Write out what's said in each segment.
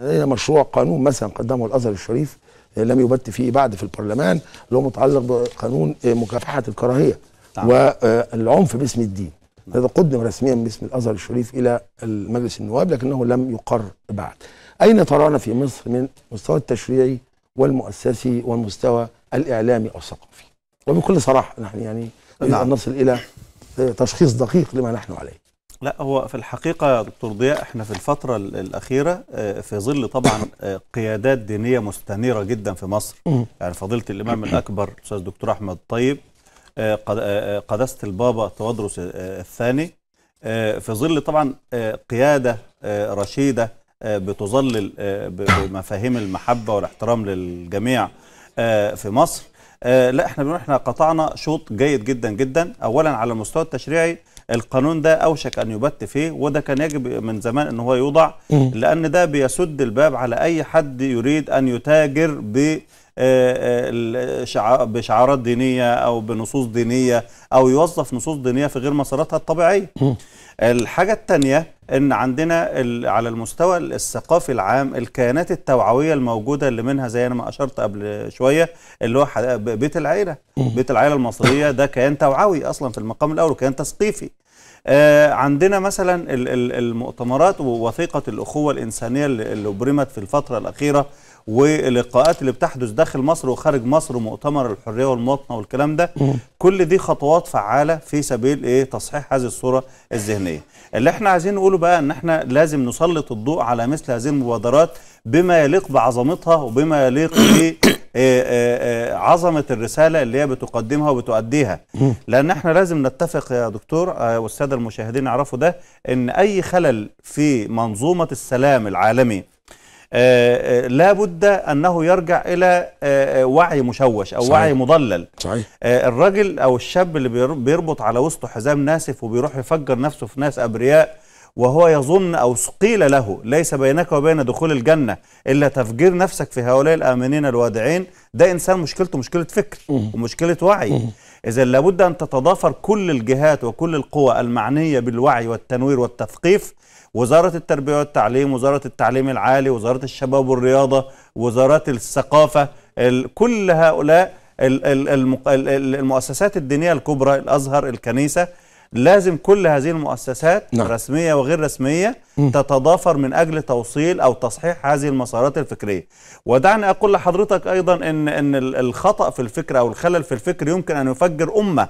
لدينا مشروع قانون مثلا قدمه الازهر الشريف آه، لم يبت فيه بعد في البرلمان اللي هو متعلق بقانون آه، مكافحه الكراهيه طبعا. نعم. والعنف باسم الدين هذا قدم رسميا باسم الازهر الشريف الى المجلس النواب لكنه لم يقر بعد اين ترانا في مصر من مستوى التشريعي والمؤسسي والمستوى الاعلامي او الثقافي وبكل صراحه نحن يعني نعم. نصل الى آه، تشخيص دقيق لما نحن عليه لا هو في الحقيقة يا دكتور ضياء احنا في الفترة الأخيرة آه، في ظل طبعا آه، قيادات دينية مستنيرة جدا في مصر يعني فضيلة الإمام الأكبر الأستاذ دكتور أحمد طيب آه، قداسة البابا تودرس الثاني في ظل طبعا قيادة رشيدة بتظلل بمفاهيم المحبة والاحترام للجميع في مصر لا احنا بنقول احنا قطعنا شوط جيد جدا جدا اولا على المستوى التشريعي القانون ده اوشك ان يبت فيه وده كان يجب من زمان ان هو يوضع لان ده بيسد الباب على اي حد يريد ان يتاجر ب آه، آه، بشعارات دينيه او بنصوص دينيه او يوظف نصوص دينيه في غير مساراتها الطبيعيه. الحاجه الثانيه ان عندنا على المستوى الثقافي العام الكيانات التوعويه الموجوده اللي منها زي انا ما اشرت قبل شويه اللي هو بيت العيله، بيت العيله المصريه ده كيان توعوي اصلا في المقام الاول وكيان تثقيفي. آه، عندنا مثلا المؤتمرات ووثيقه الاخوه الانسانيه اللي ابرمت في الفتره الاخيره واللقاءات اللي بتحدث داخل مصر وخارج مصر ومؤتمر الحريه والمواطنه والكلام ده كل دي خطوات فعاله في سبيل ايه تصحيح هذه الصوره الذهنيه اللي احنا عايزين نقوله بقى ان احنا لازم نسلط الضوء على مثل هذه المبادرات بما يليق بعظمتها وبما يليق إيه، إيه، إيه، عظمه الرساله اللي هي بتقدمها وبتؤديها لان احنا لازم نتفق يا دكتور آه، والساده المشاهدين يعرفوا ده ان اي خلل في منظومه السلام العالمي لابد آه، آه، لا بد انه يرجع الى وعي مشوش او صحيح. وعي مضلل صحيح الرجل الراجل او الشاب اللي بيربط على وسطه حزام ناسف وبيروح يفجر نفسه في ناس ابرياء وهو يظن أو قيل له ليس بينك وبين دخول الجنة إلا تفجير نفسك في هؤلاء الآمنين الوادعين ده إنسان مشكلته مشكلة فكر ومشكلة وعي إذا لابد أن تتضافر كل الجهات وكل القوى المعنية بالوعي والتنوير والتثقيف وزارة التربية والتعليم وزارة التعليم العالي وزارة الشباب والرياضة وزارات الثقافة كل هؤلاء المؤسسات الدينية الكبرى الأزهر الكنيسة لازم كل هذه المؤسسات نعم. رسمية وغير رسمية م. تتضافر من أجل توصيل أو تصحيح هذه المسارات الفكرية ودعني أقول لحضرتك أيضا أن, إن الخطأ في الفكر أو الخلل في الفكر يمكن أن يفجر أمة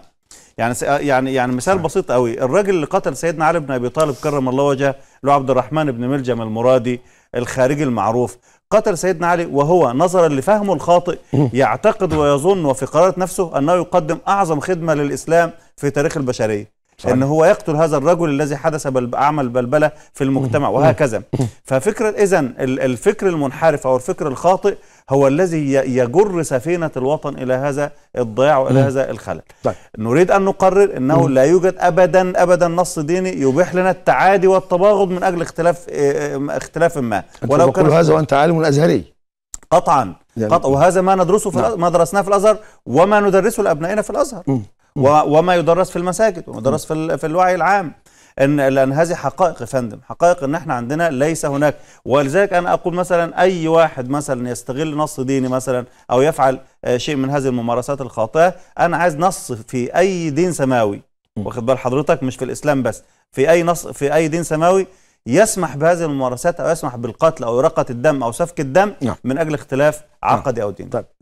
يعني يعني يعني مثال بسيط قوي الراجل اللي قتل سيدنا علي بن ابي طالب كرم الله وجهه له عبد الرحمن بن ملجم المرادي الخارجي المعروف قتل سيدنا علي وهو نظرا لفهمه الخاطئ يعتقد ويظن وفي قرارة نفسه انه يقدم اعظم خدمه للاسلام في تاريخ البشريه صحيح. ان هو يقتل هذا الرجل الذي حدث بل عمل بلبله في المجتمع وهكذا ففكره اذا الفكر المنحرف او الفكر الخاطئ هو الذي يجر سفينه الوطن الى هذا الضياع والى هذا الخلل طيب. نريد ان نقرر انه لا يوجد ابدا ابدا نص ديني يبيح لنا التعادي والتباغض من اجل اختلاف آه، اختلاف ما ولو كان هذا وانت عالم ازهري قطعا يعني قطع وهذا ما ندرسه في ما نعم. درسناه في الازهر وما ندرسه لابنائنا في الازهر وما يدرس في المساجد وما يدرس في, في الوعي العام ان لان هذه حقائق يا فندم حقائق ان احنا عندنا ليس هناك ولذلك انا اقول مثلا اي واحد مثلا يستغل نص ديني مثلا او يفعل آه، شيء من هذه الممارسات الخاطئه انا عايز نص في اي دين سماوي واخد بال حضرتك مش في الاسلام بس في اي نص في اي دين سماوي يسمح بهذه الممارسات او يسمح بالقتل او إراقة الدم او سفك الدم نعم. من اجل اختلاف عقدي نعم. او ديني طيب.